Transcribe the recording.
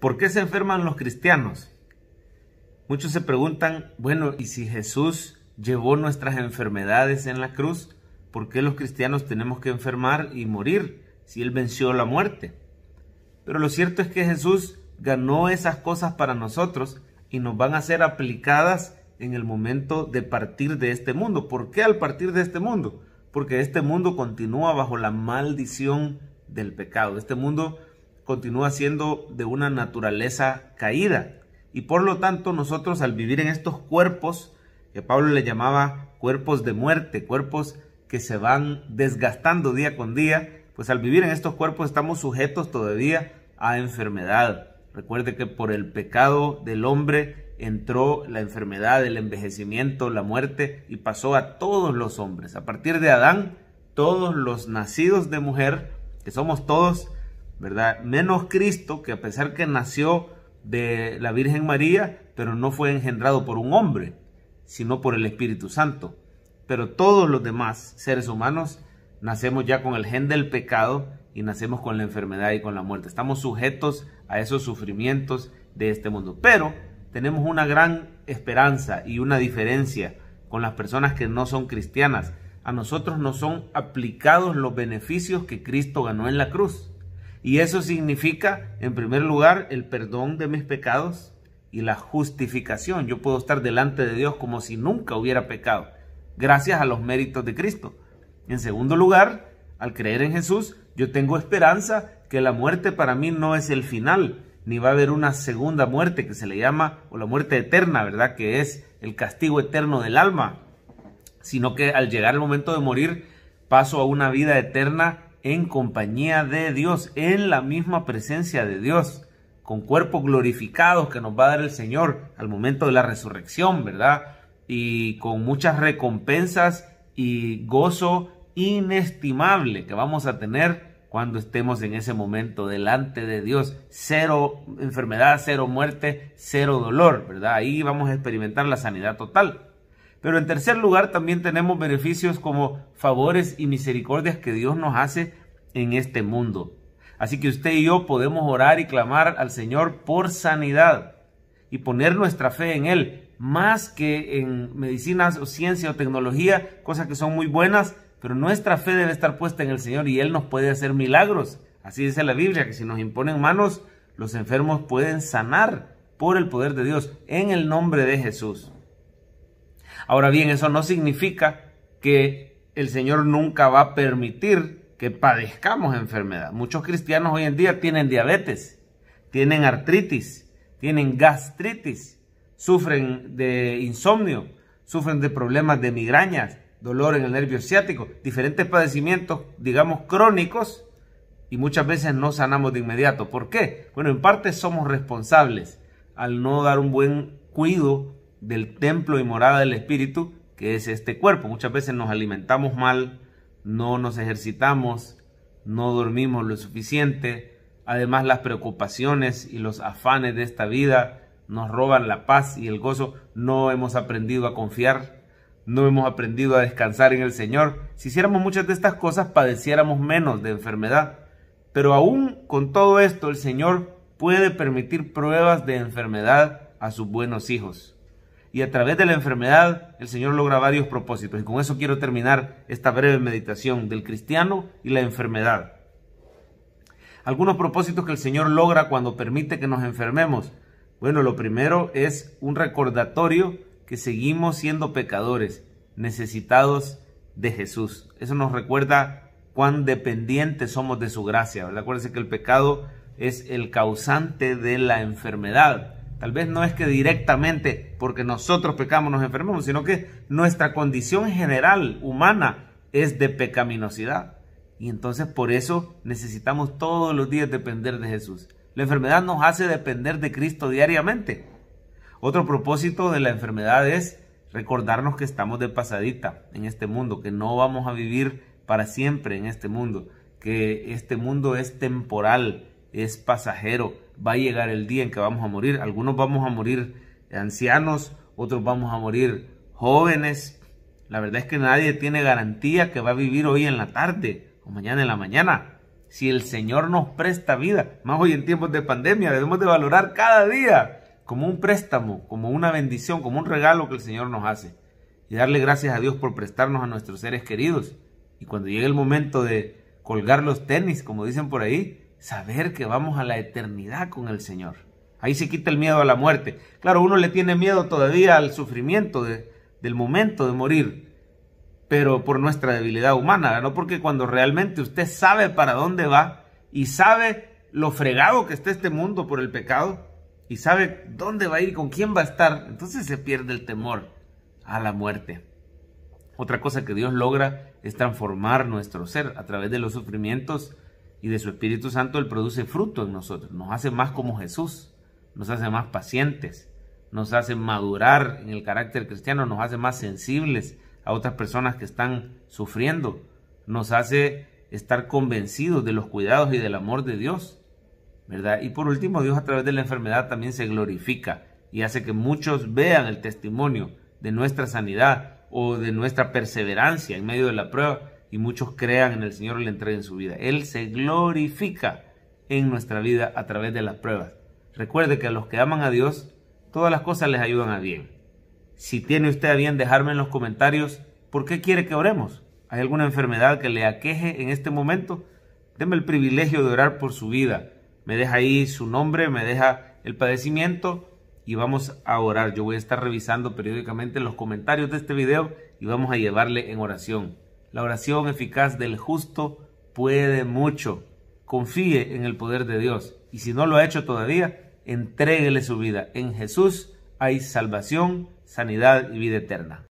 ¿por qué se enferman los cristianos? Muchos se preguntan, bueno, ¿y si Jesús llevó nuestras enfermedades en la cruz? ¿Por qué los cristianos tenemos que enfermar y morir si Él venció la muerte? Pero lo cierto es que Jesús ganó esas cosas para nosotros y nos van a ser aplicadas en el momento de partir de este mundo. ¿Por qué al partir de este mundo? Porque este mundo continúa bajo la maldición del pecado. Este mundo continúa siendo de una naturaleza caída. Y por lo tanto nosotros al vivir en estos cuerpos, que Pablo le llamaba cuerpos de muerte, cuerpos que se van desgastando día con día, pues al vivir en estos cuerpos estamos sujetos todavía a enfermedad. Recuerde que por el pecado del hombre entró la enfermedad, el envejecimiento, la muerte y pasó a todos los hombres. A partir de Adán, todos los nacidos de mujer, que somos todos, ¿verdad? Menos Cristo, que a pesar que nació de la Virgen María, pero no fue engendrado por un hombre, sino por el Espíritu Santo. Pero todos los demás seres humanos nacemos ya con el gen del pecado y nacemos con la enfermedad y con la muerte. Estamos sujetos a esos sufrimientos de este mundo. Pero tenemos una gran esperanza y una diferencia con las personas que no son cristianas. A nosotros nos son aplicados los beneficios que Cristo ganó en la cruz. Y eso significa, en primer lugar, el perdón de mis pecados y la justificación. Yo puedo estar delante de Dios como si nunca hubiera pecado, gracias a los méritos de Cristo. En segundo lugar, al creer en Jesús, yo tengo esperanza que la muerte para mí no es el final, ni va a haber una segunda muerte que se le llama, o la muerte eterna, ¿verdad? Que es el castigo eterno del alma, sino que al llegar el momento de morir paso a una vida eterna en compañía de Dios, en la misma presencia de Dios, con cuerpos glorificados que nos va a dar el Señor al momento de la resurrección, ¿verdad? Y con muchas recompensas y gozo inestimable que vamos a tener cuando estemos en ese momento delante de Dios. Cero enfermedad, cero muerte, cero dolor, ¿verdad? Ahí vamos a experimentar la sanidad total. Pero en tercer lugar también tenemos beneficios como favores y misericordias que Dios nos hace en este mundo. Así que usted y yo podemos orar y clamar al Señor por sanidad y poner nuestra fe en Él, más que en medicinas o ciencia o tecnología, cosas que son muy buenas, pero nuestra fe debe estar puesta en el Señor y Él nos puede hacer milagros. Así dice la Biblia, que si nos imponen manos, los enfermos pueden sanar por el poder de Dios en el nombre de Jesús. Ahora bien, eso no significa que el Señor nunca va a permitir que padezcamos enfermedad. Muchos cristianos hoy en día tienen diabetes, tienen artritis, tienen gastritis, sufren de insomnio, sufren de problemas de migrañas, dolor en el nervio ciático, diferentes padecimientos, digamos, crónicos, y muchas veces no sanamos de inmediato. ¿Por qué? Bueno, en parte somos responsables al no dar un buen cuidado del templo y morada del Espíritu, que es este cuerpo. Muchas veces nos alimentamos mal, no nos ejercitamos, no dormimos lo suficiente. Además las preocupaciones y los afanes de esta vida nos roban la paz y el gozo. No hemos aprendido a confiar, no hemos aprendido a descansar en el Señor. Si hiciéramos muchas de estas cosas, padeciéramos menos de enfermedad. Pero aún con todo esto, el Señor puede permitir pruebas de enfermedad a sus buenos hijos y a través de la enfermedad el Señor logra varios propósitos. Y con eso quiero terminar esta breve meditación del cristiano y la enfermedad. Algunos propósitos que el Señor logra cuando permite que nos enfermemos. Bueno, lo primero es un recordatorio que seguimos siendo pecadores, necesitados de Jesús. Eso nos recuerda cuán dependientes somos de su gracia. Acuérdense que el pecado es el causante de la enfermedad Tal vez no es que directamente porque nosotros pecamos nos enfermamos, sino que nuestra condición general humana es de pecaminosidad. Y entonces por eso necesitamos todos los días depender de Jesús. La enfermedad nos hace depender de Cristo diariamente. Otro propósito de la enfermedad es recordarnos que estamos de pasadita en este mundo, que no vamos a vivir para siempre en este mundo, que este mundo es temporal, es pasajero, va a llegar el día en que vamos a morir. Algunos vamos a morir ancianos, otros vamos a morir jóvenes. La verdad es que nadie tiene garantía que va a vivir hoy en la tarde o mañana en la mañana. Si el Señor nos presta vida, más hoy en tiempos de pandemia, debemos de valorar cada día como un préstamo, como una bendición, como un regalo que el Señor nos hace. Y darle gracias a Dios por prestarnos a nuestros seres queridos. Y cuando llegue el momento de colgar los tenis, como dicen por ahí, saber que vamos a la eternidad con el Señor. Ahí se quita el miedo a la muerte. Claro, uno le tiene miedo todavía al sufrimiento del momento de morir, pero por nuestra debilidad humana, no porque cuando realmente usted sabe para dónde va y sabe lo fregado que está este mundo por el pecado y sabe dónde va a ir, con quién va a estar, entonces se pierde el temor a la muerte. Otra cosa que Dios logra es transformar nuestro ser a través de los sufrimientos y de su Espíritu Santo Él produce fruto en nosotros, nos hace más como Jesús, nos hace más pacientes, nos hace madurar en el carácter cristiano, nos hace más sensibles a otras personas que están sufriendo, nos hace estar convencidos de los cuidados y del amor de Dios, ¿verdad? Y por último, Dios a través de la enfermedad también se glorifica y hace que muchos vean el testimonio de nuestra sanidad o de nuestra perseverancia en medio de la prueba y muchos crean en el Señor y le en su vida. Él se glorifica en nuestra vida a través de las pruebas. Recuerde que a los que aman a Dios, todas las cosas les ayudan a bien. Si tiene usted a bien dejarme en los comentarios por qué quiere que oremos. ¿Hay alguna enfermedad que le aqueje en este momento? Denme el privilegio de orar por su vida. Me deja ahí su nombre, me deja el padecimiento y vamos a orar. Yo voy a estar revisando periódicamente los comentarios de este video y vamos a llevarle en oración. La oración eficaz del justo puede mucho. Confíe en el poder de Dios. Y si no lo ha hecho todavía, entréguele su vida. En Jesús hay salvación, sanidad y vida eterna.